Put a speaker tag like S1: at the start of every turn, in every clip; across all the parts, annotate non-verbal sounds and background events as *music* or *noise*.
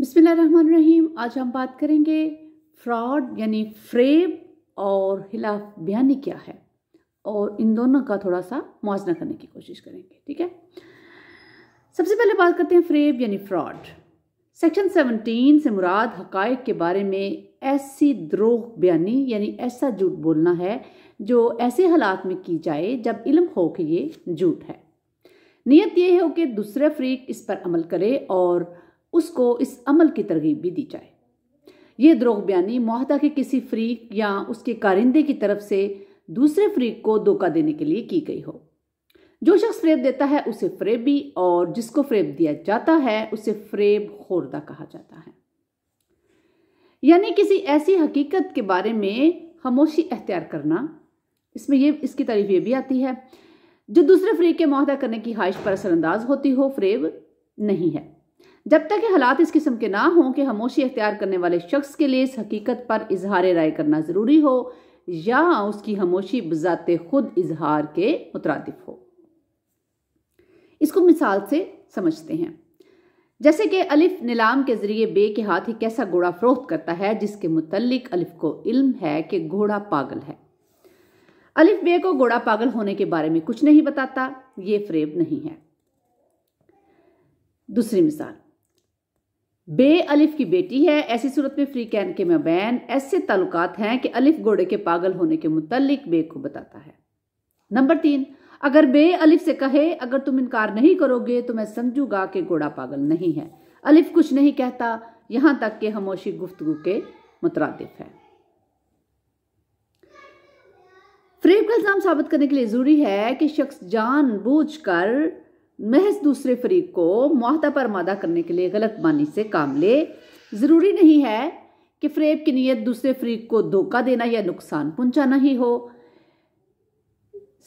S1: बिसमीम आज हम बात करेंगे फ्रॉड यानी फ्रेब और हिलाफ बयानी क्या है और इन दोनों का थोड़ा सा मुआजना करने की कोशिश करेंगे ठीक है सबसे पहले बात करते हैं फ्रेब यानी फ्रॉड सेक्शन 17 से मुराद हकायक के बारे में ऐसी द्रोह बयानी यानी ऐसा झूठ बोलना है जो ऐसे हालात में की जाए जब इल्म हो कि ये झूठ है नियत ये हो कि दूसरे फ्रीक इस पर अमल करे और उसको इस अमल की तरगीब भी दी जाए ये द्रोग बयानी माहदा के किसी फ्रीक या उसके कारिंदे की तरफ से दूसरे फ्रीक को धोखा देने के लिए की गई हो जो शख्स फ्रेब देता है उसे फ्रेबी और जिसको फ्रेब दिया जाता है उसे फ्रेब खोरदा कहा जाता है यानी किसी ऐसी हकीकत के बारे में खामोशी अख्तियार करना इसमें ये इसकी तारीफ ये भी आती है जो दूसरे फ्रीक के माहदा करने की ख्वाहिश पर असरअंदाज होती हो फ्रेब नहीं है जब तक हालात इस किस्म के ना हों कि खामोशी अख्तियार करने वाले शख्स के लिए इस हकीकत पर इजहार राय करना ज़रूरी हो या उसकी खामोशी बज़ात खुद इजहार के मुतरद हो इसको मिसाल से समझते हैं जैसे कि अलिफ नीलाम के ज़रिए बे के हाथ ही कैसा घोड़ा फरोख्त करता है जिसके मुतलिक अलिफ को इल्म है कि घोड़ा पागल है अलिफ बे को घोड़ा पागल होने के बारे में कुछ नहीं बताता ये फ्रेब नहीं है दूसरी मिसाल बे अलिफ की बेटी है ऐसी सूरत में फ्री कैन के मबैन ऐसे ताल्लुकात हैं कि अलिफ घोड़े के पागल होने के मुतलिक बे को बताता है नंबर तीन अगर बे अलिफ से कहे अगर तुम इनकार नहीं करोगे तो मैं समझूंगा कि घोड़ा पागल नहीं है अलिफ कुछ नहीं कहता यहां तक कि हमोशी गुफ्तगु के मुतरदिफ है फ्रेब का इल्ज़ाम साबित करने के लिए ज़रूरी है कि शख्स जान बूझ कर महज दूसरे फरीक को मुहदा पर मादा करने के लिए गलत मानी से काम ले ज़रूरी नहीं है कि फ्रेब की नीयत दूसरे फरीक को धोखा देना या नुकसान पहुंचाना ही हो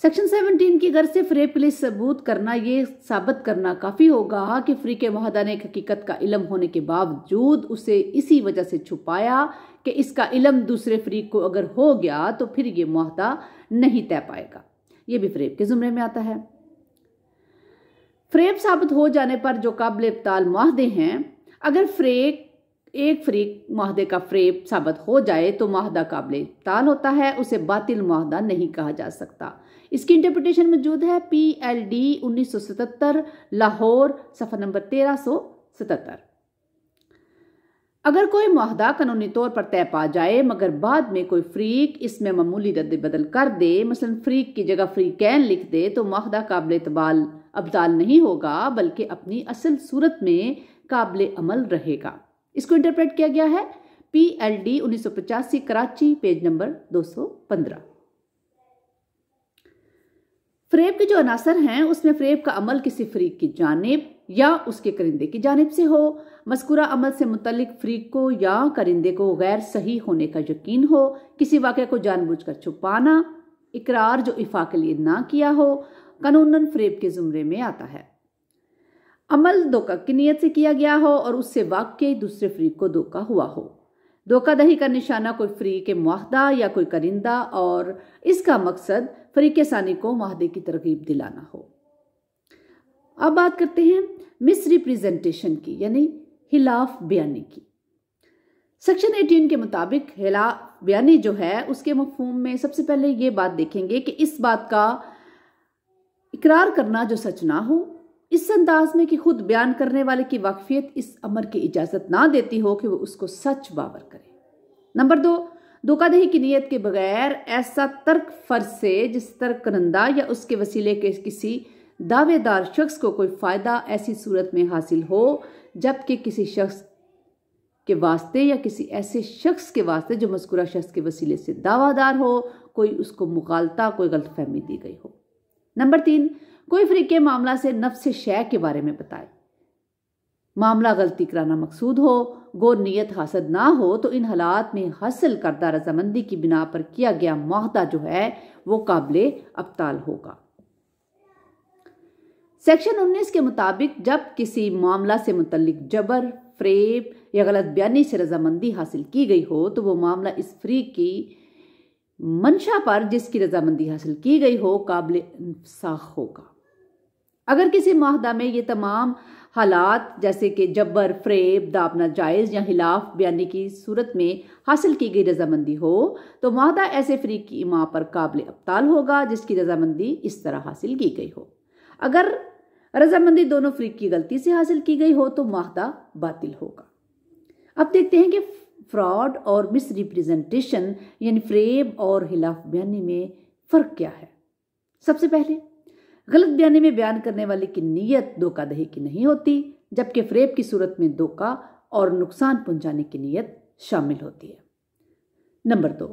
S1: सेक्शन 17 की गर्ज से फ्रेब के लिए सबूत करना ये साबित करना काफ़ी होगा कि फ्री के माहदा ने हकीकत का इलम होने के बावजूद उसे इसी वजह से छुपाया कि इसका इलम दूसरे फरीक को अगर हो गया तो फिर ये माहदा नहीं तय पाएगा ये भी फ्रेब के ज़ुमरे में आता है फ्रेब साबित हो जाने पर जो काबिल इब्ताल माहदे हैं अगर फ्रेक एक फ्रीक माहदे का फ्रेब साबित हो जाए तो माहदा काबिल इब्ताल होता है उसे बातिल माहदा नहीं कहा जा सकता इसकी इंटरप्रटेशन मौजूद है पी एल डी उन्नीस सौ सतहत्तर लाहौर सफ़र नंबर तेरह सौ सतहत्तर अगर कोई माहदा कानूनी तौर पर तय पा जाए मगर बाद में कोई फ्रीक इसमें मामूली रद्द बदल कर दे मसल फ्रीक की जगह फ्री कैन लिख दे तो माहदा काबिल इतबाल अबदाल नहीं होगा बल्कि अपनी असल सूरत में काबिल अमल रहेगा इसको इंटरप्रेट किया गया है पी एल डी उन्नीस सौ पचासी कराची पेज नंबर दो सौ पंद्रह फ्रेब के जो अनासर हैं उसमें फ्रेब का अमल किसी फ्रीक की जानब या उसके करिंदे की जानब से हो मस्कुरा अमल से मुतलिक फ्रीक को या करिंदे को गैर सही होने का यकीन हो किसी वाक़े को जानबूझकर छुपाना इकरार जो इफ़ा के लिए ना किया हो कानून फ्रेब के ज़ुमरे में आता है अमल धोखा की नीयत से किया गया हो और उससे वाकई दूसरे फ्रीक को धोखा हुआ हो दही का निशाना कोई फ्री के माहदा या कोई करिंदा और इसका मकसद फरीक सानी को माहदे की तरगीब दिलाना हो अब बात करते हैं मिस रिप्रेजेंटेशन की यानी हिलाफ बयानी की सेक्शन एटीन के मुताबिक हिलाफ बयानी जो है उसके मफहूम में सबसे पहले ये बात देखेंगे कि इस बात का इकरार करना जो सच ना हो इस अंदाज में कि खुद बयान करने वाले की वाकफियत इस अमर की इजाज़त ना देती हो कि वो उसको सच बाबर करे नंबर दो धोखाधही की नीयत के बगैर ऐसा तर्क फर्ज से जिस तर्क करंदा या उसके वसीले के किसी दावेदार शख्स को कोई फ़ायदा ऐसी सूरत में हासिल हो जबकि किसी शख्स के वास्ते या किसी ऐसे शख्स के वास्ते जो मस्कुरा शख्स के वसीले से दावादार हो कोई उसको मुगालता कोई गलतफहमी दी गई हो नंबर तीन कोई के मामला से नफ्स शय के बारे में बताए मामला गलती कराना मकसूद हो गो नीयत हासिल ना हो तो इन हालात में हासिल करदा रजामंदी की बिना पर किया गया माहदा जो है वो काबिल अबताल होगा सेक्शन 19 के मुताबिक जब किसी मामला से मुतलिक जबर फ्रेब या गलत बयानी से रजामंदी हासिल की गई हो तो वो मामला इस फ्री की मंशा पर जिसकी रजामंदी हासिल की गई हो काबिल इंसाख होगा अगर किसी माहदा में ये तमाम हालात जैसे कि जबर फ्रेब दापना जायज़ या हिलाफ बयानी की सूरत में हासिल की गई रजामंदी हो तो माहदा ऐसे फ्री की इमा पर काबिल अब्ताल होगा जिसकी रजामंदी इस तरह हासिल की गई हो अगर रजामंदी दोनों फ्री की गलती से हासिल की गई हो तो माहदा बातिल होगा अब देखते हैं कि फ्रॉड और मिस रिप्रजेंटेशन यानी फ्रेब और हिलाफ बयानी में फ़र्क क्या है सबसे पहले गलत बयानी में बयान करने वाले की नीयत धोखादही की नहीं होती जबकि फ्रेब की सूरत में धोखा और नुकसान पहुंचाने की नीयत शामिल होती है नंबर दो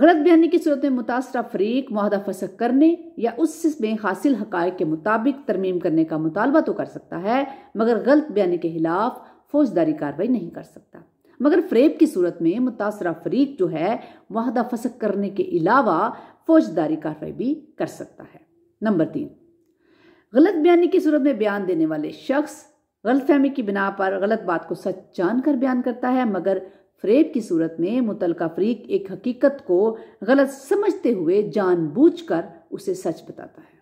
S1: गलत बयानी की सूरत में मुतासर फरीक माहदा फसक करने या उसमें हासिल हक़ के मुताबिक तरमीम करने का मुतालबा तो कर सकता है मगर गलत बयानी के खिलाफ फौजदारी कार्रवाई नहीं कर सकता मगर फ्रेब की सूरत में मुतासर फरीक जो है माहदा फसक करने के अलावा फौजदारी कार्रवाई भी कर सकता है नंबर तीन गलत बयानी की सूरत में बयान देने वाले शख्स गलतफहमी की बिना पर गलत बात को सच जान कर बयान करता है मगर फ्रेब की सूरत में मुतलका फरीक एक हकीकत को गलत समझते हुए जानबूझकर उसे सच बताता है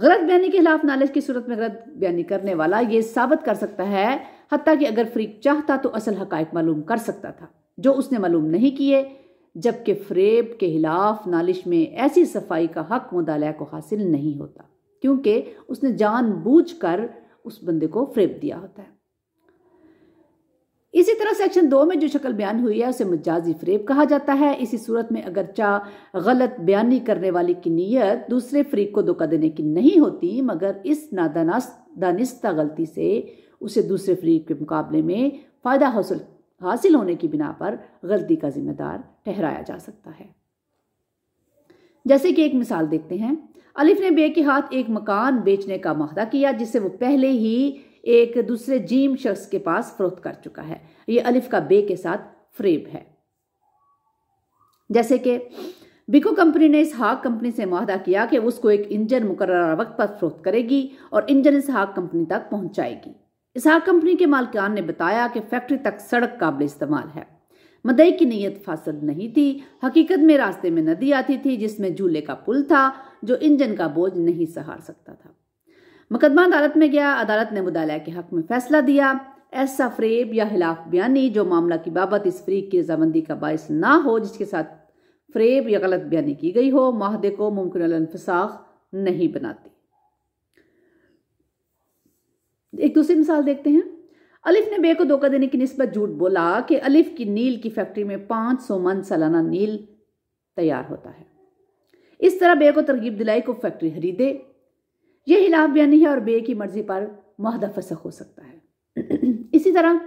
S1: गलत बयानी के खिलाफ नॉलेज की सूरत में गलत बयानी करने वाला यह साबित कर सकता है हती कि अगर फ्रीक चाहता तो असल हकायक मालूम कर सकता था जो उसने मालूम नहीं किए जबकि फ्रेब के खिलाफ नालिश में ऐसी सफाई का हक मुदालय को हासिल नहीं होता क्योंकि उसने जानबूझकर उस बंदे को फ्रेब दिया होता है इसी तरह सेक्शन दो में जो शक्ल बयान हुई है उसे मजाजी फ्रेब कहा जाता है इसी सूरत में अगरचा गलत बयानी करने वाले की नीयत दूसरे फ्रीक को धोखा देने की नहीं होती मगर इस दानिस्ता गलती से उसे दूसरे फ्रीक के मुकाबले में फ़ायदा हासिल हासिल होने की बिना पर गलती का जिम्मेदार ठहराया जा सकता है जैसे कि एक मिसाल देखते हैं अलिफ ने बे के हाथ एक मकान बेचने का माहदा किया जिसे वो पहले ही एक दूसरे जीम शख्स के पास फरोख्त कर चुका है ये अलिफ का बे के साथ फ्रेब है जैसे कि बिको कंपनी ने इस हाक कंपनी से माहदा किया कि उसको एक इंजन मुकर वक्त पर फरोख्त करेगी और इंजन इस हाक कंपनी तक पहुंचाएगी इसहाक कंपनी के मालिकान ने बताया कि फैक्ट्री तक सड़क काबिल इस्तेमाल है मदई की नीयत फासद नहीं थी हकीकत में रास्ते में नदी आती थी जिसमें झूले का पुल था जो इंजन का बोझ नहीं सहार सकता था मुकदमा अदालत में गया अदालत ने मुदालय के हक में फैसला दिया ऐसा फ्रेब या हिलाफ बयानी जो मामला की बाबत इस फ्रीक की रजामंदी का बायस ना हो जिसके साथ फ्रेब या गलत बयानी की गई हो माहदे को मुमकिन नहीं बनाती एक दूसरी मिसाल देखते हैं अलिफ ने बे को धोखा देने की नस्बत झूठ बोला कि अलिफ की नील की फैक्ट्री में पाँच सौ मन सालाना नील तैयार होता है इस तरह बे को तरगीब दिलाई को फैक्ट्री खरीदे यह हिलाफ बयानी है और बे की मर्जी पर महदा फसक हो सकता है *clears throat* इसी तरह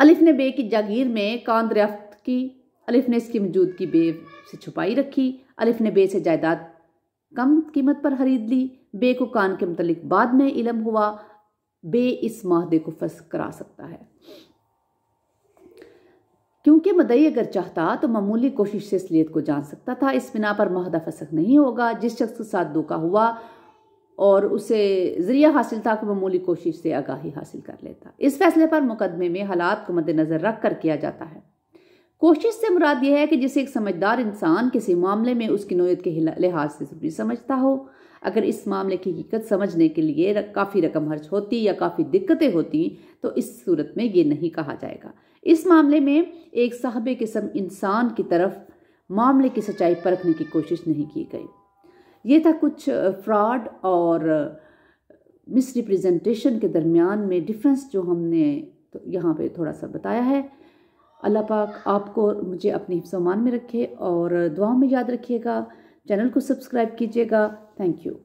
S1: अलिफ ने बे की जागीर में कान दरियाफ्त की अलिफ ने इसकी मौजूदगी बे से छुपाई रखी अलिफ ने बे से जायदाद कम कीमत पर खरीद ली बे को कान के मतलब बाद में इलम हुआ बे इस माहदे को फस करा सकता है क्योंकि मदई अगर चाहता तो मामूली कोशिश से इसलियत को जान सकता था इस बिना पर माहदा फसक नहीं होगा जिस शख्स के साथ धोखा हुआ और उसे ज़रिया हासिल था कि मामूली कोशिश से आगाही हासिल कर लेता इस फैसले पर मुकदमे में हालात को मद्देनज़र रख कर किया जाता है कोशिश से मुराद यह है कि जिसे एक समझदार इंसान किसी मामले में उसकी नोयत के लिहाज से ज़रूरी समझता हो अगर इस मामले की हकीकत समझने के लिए काफ़ी रकम खर्च होती या काफ़ी दिक्कतें होती तो इस सूरत में ये नहीं कहा जाएगा इस मामले में एक साहब किस्म इंसान की तरफ मामले की सच्चाई परखने की कोशिश नहीं की गई ये था कुछ फ्रॉड और मिसरिप्रजेंटेशन के दरमियान में डिफरेंस जो हमने तो यहाँ पे थोड़ा सा बताया है अल्लाह पाक आपको और मुझे अपने हिफ्समान में रखे और दुआओं में याद रखिएगा चैनल को सब्सक्राइब कीजिएगा थैंक यू